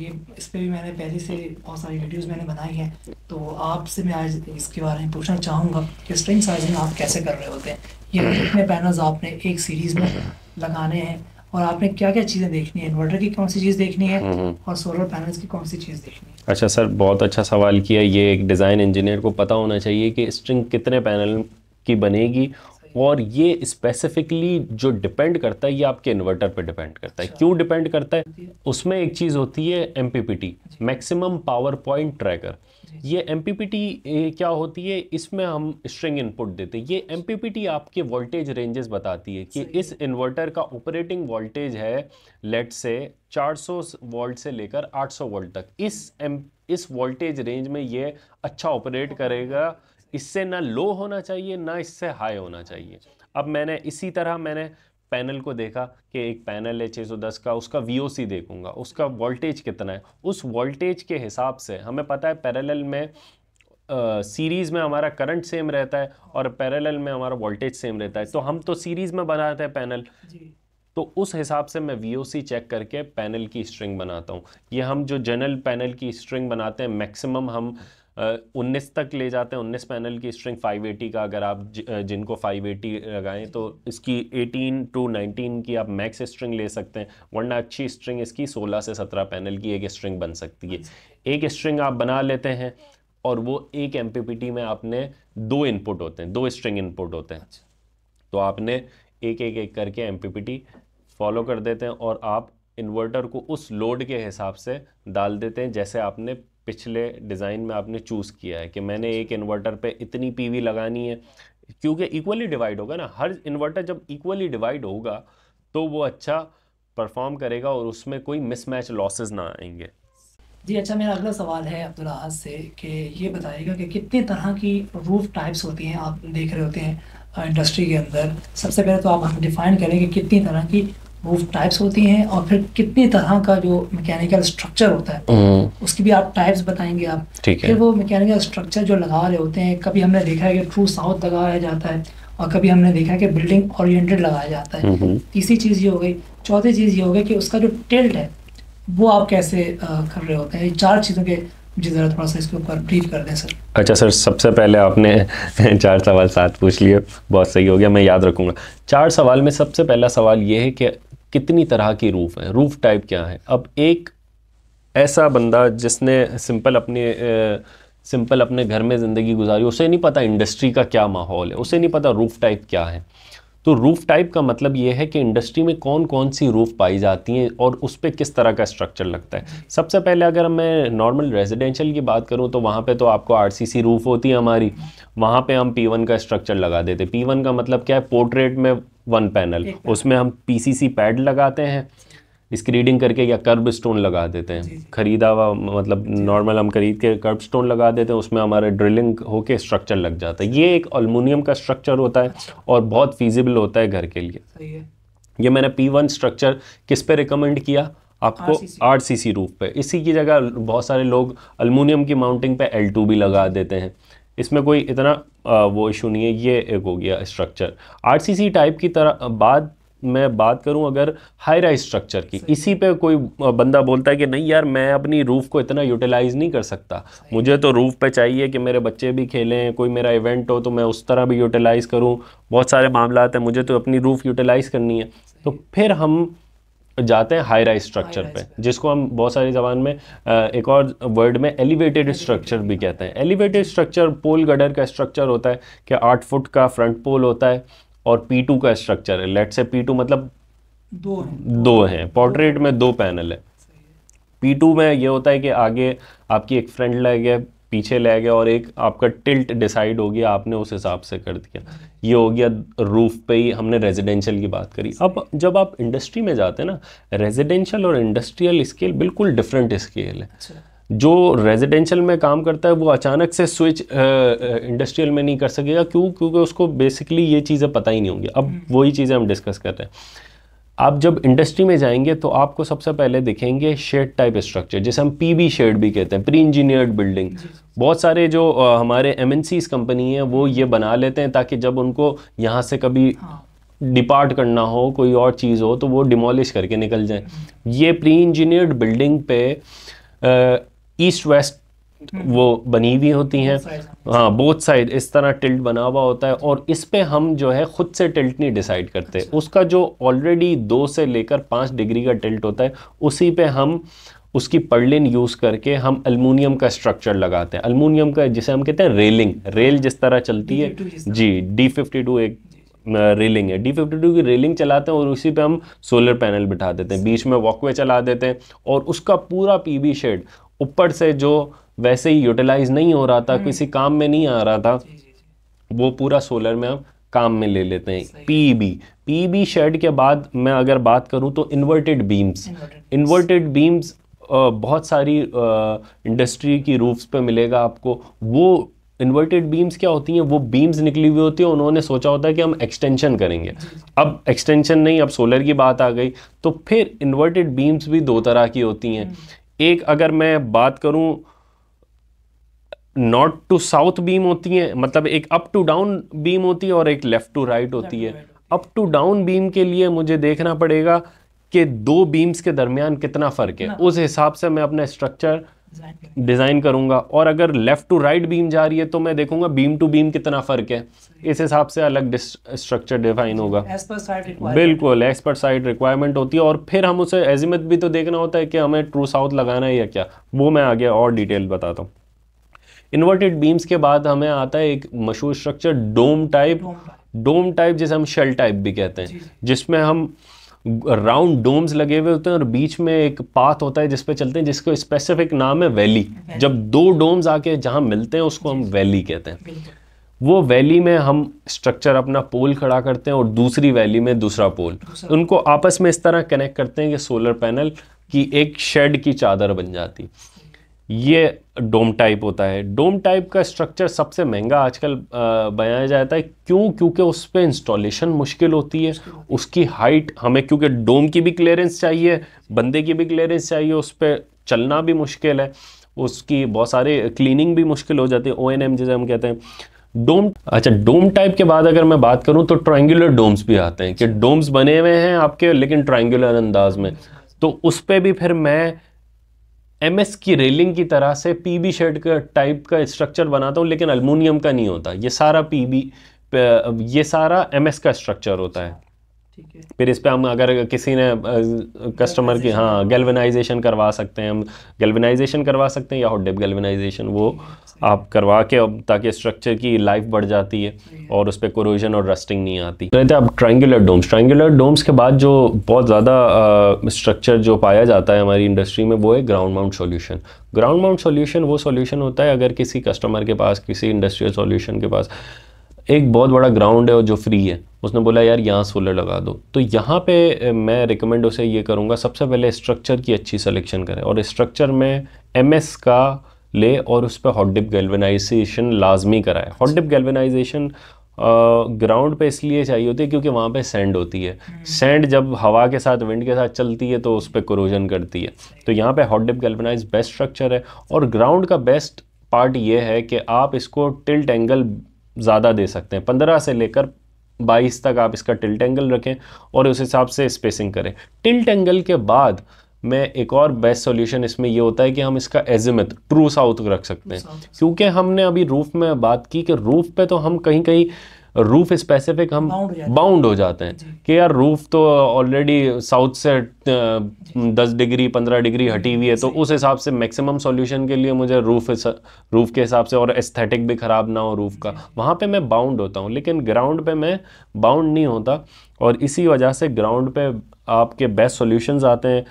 A: ये इस पर भी मैंने पहले से बहुत सारी वीडियोस मैंने बनाई हैं तो आपसे मैं आज इसके बारे में पूछना चाहूँगा कि स्ट्रिंग साइजिंग आप कैसे कर रहे होते हैं ये कितने पैनल्स आपने एक सीरीज़ में लगाने हैं और आपने क्या क्या चीज़ें देखनी है इन्वर्टर की कौन सी चीज़ देखनी है हम्म, हम्म। और सोलर पैनल्स की कौन सी चीज़ देखनी है
B: अच्छा सर बहुत अच्छा सवाल किया ये एक डिज़ाइन इंजीनियर को पता होना चाहिए कि स्ट्रिंग कितने पैनल की बनेगी और ये स्पेसिफिकली जो डिपेंड करता है ये आपके इन्वर्टर पे डिपेंड करता है अच्छा। क्यों डिपेंड करता है उसमें एक चीज़ होती है M maximum power point tracker ये एम क्या होती है इसमें हम स्ट्रिंग इनपुट देते हैं ये एम आपके वोल्टेज रेंजेस बताती है कि इस इन्वर्टर का ऑपरेटिंग वोल्टेज है लेट से 400 वोल्ट से लेकर 800 वोल्ट तक इस एम इस वोल्टेज रेंज में ये अच्छा ऑपरेट करेगा इससे ना लो होना चाहिए ना इससे हाई होना चाहिए अब मैंने इसी तरह मैंने पैनल को देखा कि एक पैनल है 610 का उसका वी देखूंगा उसका वोल्टेज कितना है उस वोल्टेज के हिसाब से हमें पता है पैरेलल में सीरीज़ uh, में हमारा करंट सेम रहता है और पैरेलल में हमारा वोल्टेज सेम रहता है तो हम तो सीरीज़ में बनाते हैं पैनल तो उस हिसाब से मैं वी चेक करके पैनल की स्ट्रिंग बनाता हूँ ये हम जो जनरल पैनल की स्ट्रिंग बनाते हैं मैक्सिमम हम उन्नीस तक ले जाते हैं उन्नीस पैनल की स्ट्रिंग 580 का अगर आप जिनको 580 लगाएं तो इसकी 18 टू 19 की आप मैक्स स्ट्रिंग ले सकते हैं वरना अच्छी स्ट्रिंग इसकी 16 से 17 पैनल की एक स्ट्रिंग बन सकती है एक स्ट्रिंग आप बना लेते हैं और वो एक एम में आपने दो इनपुट होते हैं दो स्ट्रिंग इनपुट होते हैं तो आपने एक एक एक करके एम फॉलो कर देते हैं और आप इन्वर्टर को उस लोड के हिसाब से डाल देते हैं जैसे आपने पिछले डिज़ाइन में आपने चूज़ किया है कि मैंने एक इन्वर्टर पे इतनी पीवी लगानी है क्योंकि इक्वली डिवाइड होगा ना हर इन्वर्टर जब इक्वली डिवाइड होगा तो वो अच्छा परफॉर्म करेगा और उसमें कोई मिसमैच लॉसेस ना आएंगे
A: जी अच्छा मेरा अगला सवाल है अब्दुल से कि ये बताइएगा कि कितने तरह की रूफ टाइप्स होती हैं आप देख रहे होते हैं इंडस्ट्री के अंदर सबसे पहले तो आप हम डिफाइन करें कि कितनी तरह की वो टाइप्स होती हैं और फिर कितनी तरह का जो मैकेनिकल स्ट्रक्चर होता है हम्म। उसकी भी आप टाइप्स बताएंगे आप ठीक फिर है वो मैकेनिकल स्ट्रक्चर जो लगा रहे होते हैं कभी हमने देखा है कि ट्रू साउथ लगाया जाता है और कभी हमने देखा है कि बिल्डिंग ओरिएंटेड लगाया जाता है तीसरी चीज़ ये हो गई चौथी चीज़ ये हो गई कि उसका जो टिल्ट है वो आप कैसे कर रहे होते हैं चार चीज़ों के जी थोड़ा सा इसके ऊपर कर दें सर
B: अच्छा सर सबसे पहले आपने चार सवाल साथ पूछ लिए बहुत सही हो गया मैं याद रखूँगा चार सवाल में सबसे पहला सवाल ये है कि कितनी तरह की रूफ़ है रूफ़ टाइप क्या है अब एक ऐसा बंदा जिसने सिंपल अपने ए, सिंपल अपने घर में ज़िंदगी गुजारी उसे नहीं पता इंडस्ट्री का क्या माहौल है उसे नहीं पता रूफ़ टाइप क्या है तो रूफ़ टाइप का मतलब यह है कि इंडस्ट्री में कौन कौन सी रूफ़ पाई जाती हैं और उस पर किस तरह का स्ट्रक्चर लगता है सबसे पहले अगर मैं नॉर्मल रेजिडेंशियल की बात करूँ तो वहाँ पे तो आपको आरसीसी रूफ़ होती है हमारी वहाँ पे हम पी का स्ट्रक्चर लगा देते पी का मतलब क्या है पोर्ट्रेट में वन पैनल उसमें हम सी पैड लगाते हैं इसकी रीडिंग करके क्या कर्ब स्टोन लगा देते हैं खरीदा हुआ मतलब नॉर्मल हम खरीद के कर्ब स्टोन लगा देते हैं उसमें हमारे ड्रिलिंग होके स्ट्रक्चर लग जाता है ये एक अलमोनियम का स्ट्रक्चर होता है अच्छा। और बहुत फिजिबल होता है घर के लिए ये मैंने पी वन स्ट्रक्चर किस पे रिकमेंड किया आपको आर सी सी रूफ पे इसी की जगह बहुत सारे लोग अलमोनियम की माउंटिंग पे एल टू भी लगा देते हैं इसमें कोई इतना वो इशू नहीं है ये एक हो गया structure R C C type की तरह बाद मैं बात करूं अगर हाई राइज स्ट्रक्चर की इसी पे कोई बंदा बोलता है कि नहीं यार मैं अपनी रूफ़ को इतना यूटिलाइज़ नहीं कर सकता मुझे तो रूफ़ पे चाहिए कि मेरे बच्चे भी खेलें कोई मेरा इवेंट हो तो मैं उस तरह भी यूटिलाइज़ करूँ बहुत सारे मामला हैं मुझे तो अपनी रूफ़ यूटिलाइज़ करनी है तो फिर हम जाते हैं हाई राइज स्ट्रक्चर पे जिसको हम बहुत सारी जबान में एक और वर्ड में एलिवेटेड स्ट्रक्चर भी कहते हैं एलिवेटेड स्ट्रक्चर पोल गडर का स्ट्रक्चर होता है कि आठ फुट का फ्रंट पोल होता है और P2 का स्ट्रक्चर है लेट से P2 मतलब दो है दो है पोर्ट्रेट में दो पैनल है P2 में ये होता है कि आगे आपकी एक फ्रंट लग गया पीछे ले गया और एक आपका टिल्ट डिसाइड हो गया आपने उस हिसाब से कर दिया ये हो गया रूफ पे ही हमने रेजिडेंशियल की बात करी अब जब आप इंडस्ट्री में जाते हैं ना रेजिडेंशियल और इंडस्ट्रियल स्केल बिल्कुल डिफरेंट स्केल है अच्छा। जो रेजिडेंशियल में काम करता है वो अचानक से स्विच इंडस्ट्रियल में नहीं कर सकेगा क्यों क्योंकि उसको बेसिकली ये चीज़ें पता ही नहीं होंगी अब हम्म। वही चीज़ें हम डिस्कस कर रहे हैं आप जब इंडस्ट्री में जाएंगे तो आपको सबसे पहले दिखेंगे शेड टाइप स्ट्रक्चर जैसे हम पी बी शेड भी कहते हैं प्री इंजीनियर्ड बिल्डिंग बहुत सारे जो हमारे एम कंपनी हैं वो ये बना लेते हैं ताकि जब उनको यहाँ से कभी डिपार्ट हाँ। करना हो कोई और चीज़ हो तो वो डिमोलिश करके निकल जाए हम्म। ये प्री इंजीनियर्ड बिल्डिंग पे ईस्ट वेस्ट वो बनी हुई होती हैं हाँ बोथ साइड इस तरह टिल्ट बना हुआ होता है और इस पे हम जो है खुद से टिल्ट नहीं डिसाइड करते अच्छा। उसका जो ऑलरेडी दो से लेकर पाँच डिग्री का टिल्ट होता है उसी पे हम उसकी पर्लिन यूज़ करके हम अल्मोनियम का स्ट्रक्चर लगाते हैं अल्मोनियम का जिसे हम कहते हैं रेलिंग रेल जिस तरह चलती है जी डी फिफ्टी टू एक रेलिंग है डी फिफ्टी टू की रेलिंग चलाते हैं और उसी पे हम सोलर पैनल बिठा देते हैं बीच में वॉकवे चला देते हैं और उसका पूरा पीबी शेड ऊपर से जो वैसे ही यूटिलाइज नहीं हो रहा था हम्म। किसी काम में नहीं आ रहा था वो पूरा सोलर में हम काम में ले लेते हैं पीबी पीबी शेड के बाद मैं अगर बात करूं तो इन्वर्टेड बीम्स इन्वर्टेड बीम्स बहुत सारी इंडस्ट्री की रूफ्स पे मिलेगा आपको वो इन्वर्टेड बीम्स क्या होती हैं वो बीम्स निकली हुई होती है उन्होंने सोचा होता है कि हम एक्सटेंशन करेंगे अब एक्सटेंशन नहीं अब सोलर की बात आ गई तो फिर इन्वर्टेड बीम्स भी दो तरह की होती हैं हम्म। एक अगर मैं बात करूं नॉर्थ टू साउथ बीम होती है मतलब एक अप टू डाउन बीम होती है और एक लेफ़्ट टू राइट होती है अप टू डाउन बीम के लिए मुझे देखना पड़ेगा कि दो बीम्स के दरमियान कितना फ़र्क है उस हिसाब से मैं अपना स्ट्रक्चर डिज़ाइन करूंगा और अगर लेफ़्ट टू राइट बीम जा रही है तो मैं देखूंगा बीम टू बीम कितना फ़र्क है इस हिसाब से अलग स्ट्रक्चर डिफाइन होगा बिल्कुल एक्सपर्ट साइड रिक्वायरमेंट होती है और फिर हम उसे एजिमत भी तो देखना होता है कि हमें ट्रू साउथ लगाना है या क्या वो मैं आगे और डिटेल बताता हूँ इन्वर्टेड बीम्स के बाद हमें आता है एक मशहूर structure dome type dome type जिसे हम शेल टाइप भी कहते हैं जिसमें हम राउंड डोम्स लगे हुए होते हैं और बीच में एक पाथ होता है जिसपे चलते हैं जिसको स्पेसिफिक नाम है वैली जब दो डोम्स आके जहाँ मिलते हैं उसको हम वैली कहते हैं वो वैली में हम स्ट्रक्चर अपना पोल खड़ा करते हैं और दूसरी वैली में दूसरा पोल उनको आपस में इस तरह कनेक्ट करते हैं कि सोलर पैनल की एक शेड की चादर बन जाती ये डोम टाइप होता है डोम टाइप का स्ट्रक्चर सबसे महंगा आजकल बनाया जाता है क्यों क्योंकि उस पर इंस्टॉलेशन मुश्किल होती है उसकी हाइट हमें क्योंकि डोम की भी क्लियरेंस चाहिए बंदे की भी क्लियरेंस चाहिए उस पर चलना भी मुश्किल है उसकी बहुत सारे क्लीनिंग भी मुश्किल हो जाती है ओ एन एम जिसे हम कहते हैं डोम अच्छा डोम टाइप के बाद अगर मैं बात करूं तो ट्राइंगुलर डोम्स भी आते हैं कि डोम्स बने हुए हैं आपके लेकिन ट्राइंगुलर अंदाज में तो उस पर भी फिर मैं एम एस की रेलिंग की तरह से पी बी शेड का टाइप का स्ट्रक्चर बनाता हूँ लेकिन अलमोनियम का नहीं होता ये सारा पी बी ये सारा एम एस का स्ट्रक्चर होता है फिर इस पर हम अगर किसी ने कस्टमर की हाँ गैल्वेनाइजेशन करवा सकते हैं हम गेल्वनाइजेशन करवा सकते हैं या हॉट डेप गैल्वेनाइजेशन वो आप करवा के अब ताकि स्ट्रक्चर की लाइफ बढ़ जाती है और उस पर कोरोजन और रस्टिंग नहीं आती रहते आप ट्राइंगुलर डोम्स ट्राइंगुलर डोम्स के बाद जो बहुत ज़्यादा स्ट्रक्चर जो पाया जाता है हमारी इंडस्ट्री में वो है ground mount solution ground mount solution वो सोल्यूशन होता है अगर किसी कस्टमर के पास किसी इंडस्ट्रियल सोल्यूशन के पास एक बहुत बड़ा ग्राउंड है और जो फ्री है उसने बोला यार यहाँ सोलर लगा दो तो यहाँ पे मैं रिकमेंड उसे ये करूँगा सबसे पहले स्ट्रक्चर की अच्छी सिलेक्शन करें और स्ट्रक्चर में एम का ले और उस पर हॉट डिप गैल्वेनाइजेशन लाजमी कराए हॉट डिप गैल्वेनाइजेशन ग्राउंड पे इसलिए चाहिए होती है क्योंकि वहाँ पे सैंड होती है सैंड हम्म। जब हवा के साथ विंड के साथ चलती है तो उस पर क्रोजन करती है तो यहाँ पे hot dip galvanize based structure है और ग्राउंड का बेस्ट पार्ट ये है कि आप इसको टिल्ट एंगल ज़्यादा दे सकते हैं पंद्रह से लेकर बाईस तक आप इसका टिल्ट एंगल रखें और उस हिसाब से स्पेसिंग करें टिल्ट एंगल के बाद में एक और बेस्ट सॉल्यूशन इसमें ये होता है कि हम इसका एजिमत ट्रू साउथ रख सकते हैं क्योंकि हमने अभी रूफ में बात की कि रूफ पे तो हम कहीं कहीं रूफ स्पेसिफिक हम बाउंड हो जाते हैं कि यार रूफ तो ऑलरेडी साउथ से दस डिग्री पंद्रह डिग्री हटी हुई है तो उस हिसाब से मैक्सिमम सॉल्यूशन के लिए मुझे रूफ रूफ के हिसाब से और एस्थेटिक भी ख़राब ना हो रूफ का वहाँ पे मैं बाउंड होता हूँ लेकिन ग्राउंड पे मैं बाउंड नहीं होता और इसी वजह से ग्राउंड पे आपके बेस्ट सॉल्यूशंस आते हैं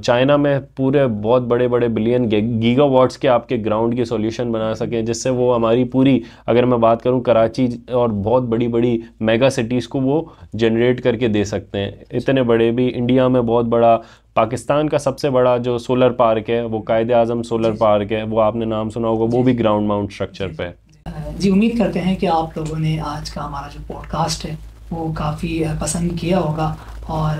B: चाइना में पूरे बहुत बड़े बड़े बिलियन गीगा के आपके ग्राउंड के सॉल्यूशन बना सकें जिससे वो हमारी पूरी अगर मैं बात करूं कराची और बहुत बड़ी बड़ी मेगा सिटीज़ को वो जनरेट करके दे सकते हैं इतने बड़े भी इंडिया में बहुत बड़ा पाकिस्तान का सबसे बड़ा जो सोलर पार्क है वो कायद अज़म सोलर पार्क है वो आपने नाम सुना होगा वो भी ग्राउंड माउंट स्ट्रक्चर पर
A: है जी उम्मीद करते हैं कि आप लोगों ने आज का हमारा जो पॉडकास्ट है वो काफ़ी पसंद किया होगा और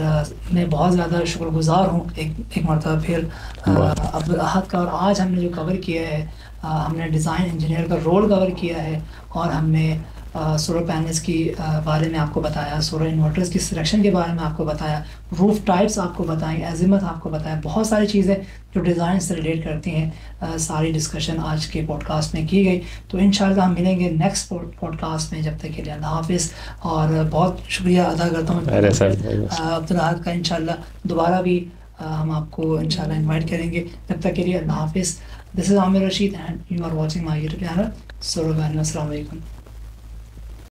A: मैं बहुत ज़्यादा शुक्रगुजार हूँ एक एक मरतबा फिर अब्दुलहद का और आज हमने जो कवर किया है हमने डिज़ाइन इंजीनियर का रोल कवर किया है और हमने सोलर पैनल्स की बारे में आपको बताया सोलर इन्वर्टर्स की सिलेक्शन के बारे में आपको बताया रूफ टाइप्स आपको बताएं एजिमत आपको बताया बहुत सारी चीज़ें जो डिज़ाइन से रिलेट करती हैं सारी डिस्कशन आज के पॉडकास्ट में की गई तो इन हम मिलेंगे नेक्स्ट पॉडकास्ट में जब तक के लिए अल्लाह हाफिज़ और बहुत शुक्रिया अदा करता हूँ अब्दुल्हद का इन दोबारा भी हम आपको इनशाला इन्वाइट करेंगे तब तक के लिए अल्लाह हाफिज़ this is Aamir Rashid and you are watching my YouTube channel solar बैन असल